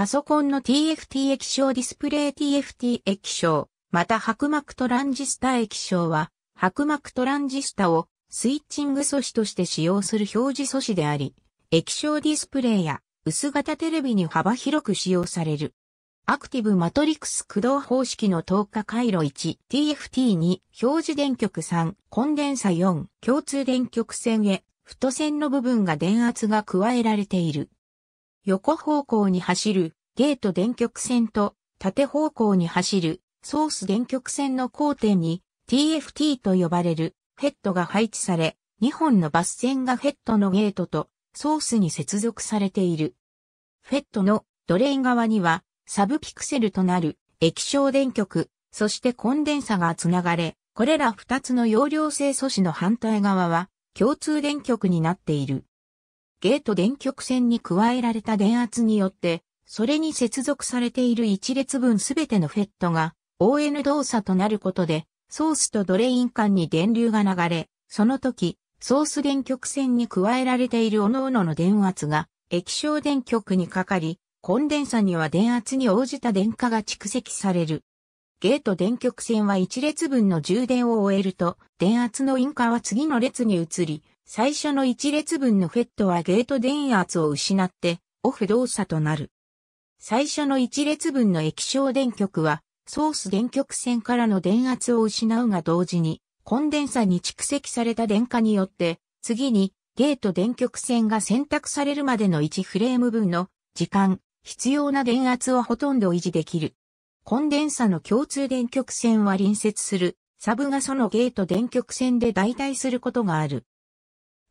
パソコンの TFT 液晶ディスプレイ TFT 液晶、また白膜トランジスタ液晶は、白膜トランジスタをスイッチング素子として使用する表示素子であり、液晶ディスプレイや薄型テレビに幅広く使用される。アクティブマトリクス駆動方式の透過回路 1TFT2 表示電極3コンデンサ4共通電極線へ太線の部分が電圧が加えられている。横方向に走るゲート電極線と縦方向に走るソース電極線の交点に TFT と呼ばれるヘッドが配置され、2本のバス線がヘッドのゲートとソースに接続されている。フェットのドレイン側にはサブピクセルとなる液晶電極、そしてコンデンサがつながれ、これら2つの容量性素子の反対側は共通電極になっている。ゲート電極線に加えられた電圧によって、それに接続されている一列分すべてのフェットが ON 動作となることで、ソースとドレイン間に電流が流れ、その時、ソース電極線に加えられている各々の電圧が液晶電極にかかり、コンデンサには電圧に応じた電荷が蓄積される。ゲート電極線は一列分の充電を終えると、電圧の因果は次の列に移り、最初の1列分のフェットはゲート電圧を失ってオフ動作となる。最初の1列分の液晶電極はソース電極線からの電圧を失うが同時にコンデンサに蓄積された電荷によって次にゲート電極線が選択されるまでの1フレーム分の時間、必要な電圧をほとんど維持できる。コンデンサの共通電極線は隣接するサブがそのゲート電極線で代替することがある。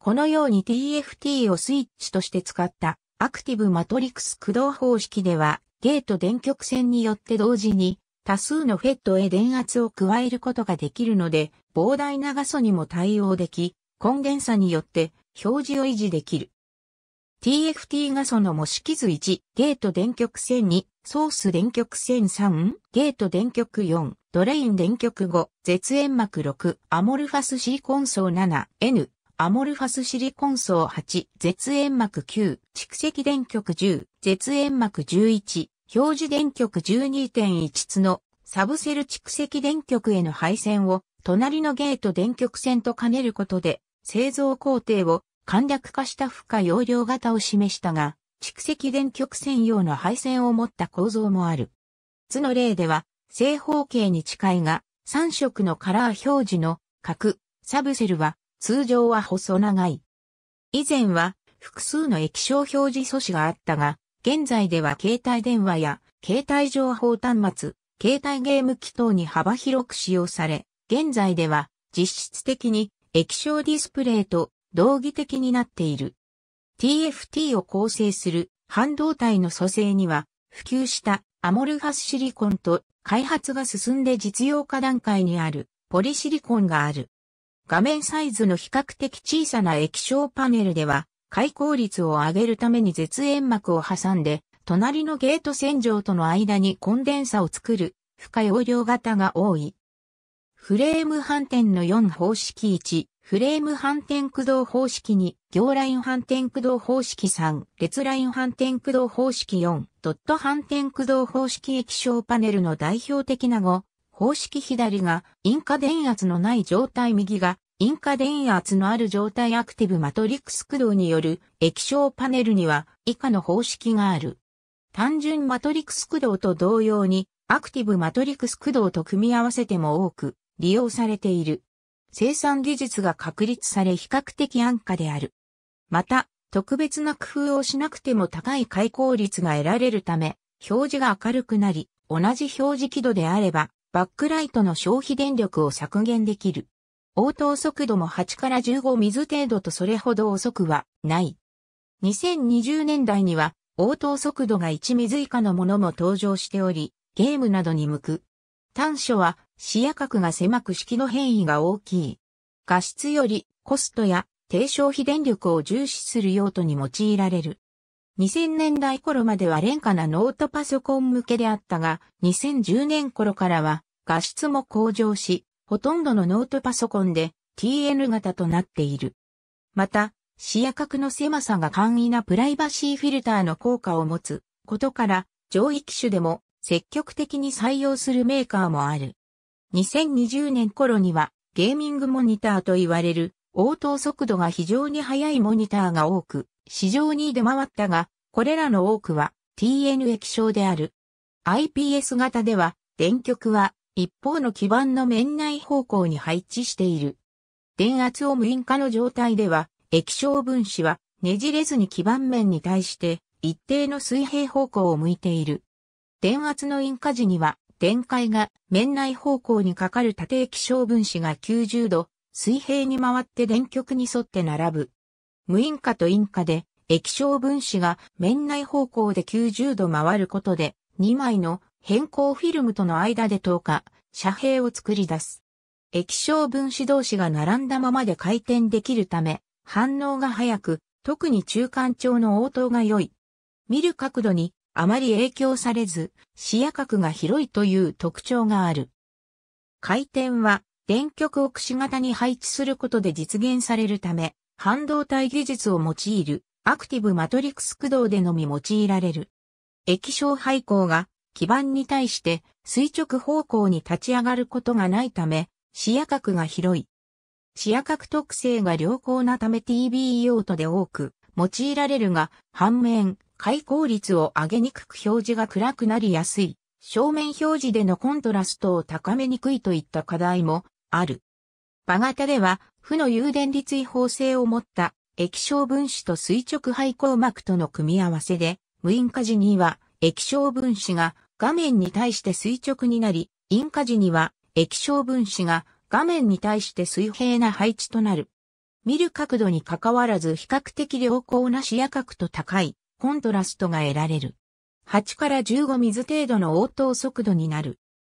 このように TFT をスイッチとして使ったアクティブマトリクス駆動方式ではゲート電極線によって同時に多数のフェットへ電圧を加えることができるので膨大な画素にも対応でき根源差によって表示を維持できる。TFT 画素の模式図1、ゲート電極線2、ソース電極線3、ゲート電極4、ドレイン電極5、絶縁膜6、アモルファス C コンソー 7N、アモルファスシリコン層8、絶縁膜9、蓄積電極10、絶縁膜11、表示電極12.1つのサブセル蓄積電極への配線を隣のゲート電極線と兼ねることで製造工程を簡略化した負荷容量型を示したが、蓄積電極線用の配線を持った構造もある。図の例では、正方形に近いが、3色のカラー表示の角、サブセルは通常は細長い。以前は複数の液晶表示素子があったが、現在では携帯電話や携帯情報端末、携帯ゲーム機等に幅広く使用され、現在では実質的に液晶ディスプレイと同義的になっている。TFT を構成する半導体の組成には普及したアモルファスシリコンと開発が進んで実用化段階にあるポリシリコンがある。画面サイズの比較的小さな液晶パネルでは、開口率を上げるために絶縁膜を挟んで、隣のゲート洗浄との間にコンデンサを作る、不可容量型が多い。フレーム反転の4方式1、フレーム反転駆動方式2、行ライン反転駆動方式3、列ライン反転駆動方式4、ドット反転駆動方式液晶パネルの代表的な5、方式左が因果電圧のない状態右が因果電圧のある状態アクティブマトリックス駆動による液晶パネルには以下の方式がある。単純マトリックス駆動と同様にアクティブマトリックス駆動と組み合わせても多く利用されている。生産技術が確立され比較的安価である。また、特別な工夫をしなくても高い開口率が得られるため、表示が明るくなり、同じ表示輝度であれば、バックライトの消費電力を削減できる。応答速度も8から15水程度とそれほど遅くはない。2020年代には応答速度が1水以下のものも登場しており、ゲームなどに向く。短所は視野角が狭く式の変異が大きい。画質よりコストや低消費電力を重視する用途に用いられる。2000年代頃までは廉価なノートパソコン向けであったが、2010年頃からは画質も向上し、ほとんどのノートパソコンで TN 型となっている。また、視野角の狭さが簡易なプライバシーフィルターの効果を持つことから、上位機種でも積極的に採用するメーカーもある。2020年頃にはゲーミングモニターと言われる応答速度が非常に速いモニターが多く、市場に出回ったが、これらの多くは TN 液晶である。iPS 型では、電極は一方の基板の面内方向に配置している。電圧を無因化の状態では、液晶分子はねじれずに基板面に対して一定の水平方向を向いている。電圧の印火時には、電解が面内方向にかかる縦液晶分子が90度、水平に回って電極に沿って並ぶ。無因化と因果で、液晶分子が面内方向で90度回ることで、2枚の変更フィルムとの間で透過、遮蔽を作り出す。液晶分子同士が並んだままで回転できるため、反応が早く、特に中間調の応答が良い。見る角度にあまり影響されず、視野角が広いという特徴がある。回転は電極をくし形に配置することで実現されるため、半導体技術を用いるアクティブマトリックス駆動でのみ用いられる。液晶配光が基板に対して垂直方向に立ち上がることがないため、視野角が広い。視野角特性が良好なため TV 用途で多く用いられるが、反面、開口率を上げにくく表示が暗くなりやすい。正面表示でのコントラストを高めにくいといった課題もある。場型では、負の有電率違法性を持った液晶分子と垂直配光膜との組み合わせで、無因果時には液晶分子が画面に対して垂直になり、因果時には液晶分子が画面に対して水平な配置となる。見る角度に関わらず比較的良好な視野角と高いコントラストが得られる。8から15水程度の応答速度になる。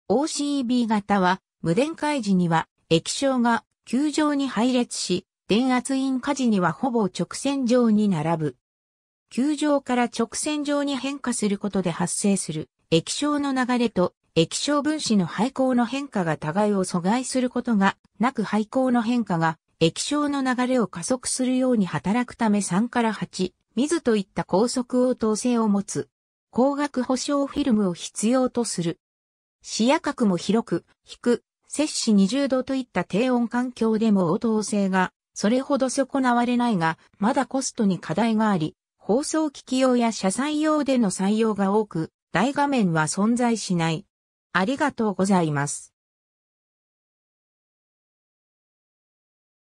OCB 型は無電解時には液晶が球状に配列し、電圧イン火時にはほぼ直線上に並ぶ。球状から直線上に変化することで発生する液晶の流れと液晶分子の配光の変化が互いを阻害することがなく配光の変化が液晶の流れを加速するように働くため3から8、水といった高速応答性を持つ。光学保証フィルムを必要とする。視野角も広く、低、摂氏20度といった低温環境でも応答性がそれほど損なわれないが、まだコストに課題があり、放送機器用や車載用での採用が多く、大画面は存在しない。ありがとうございます。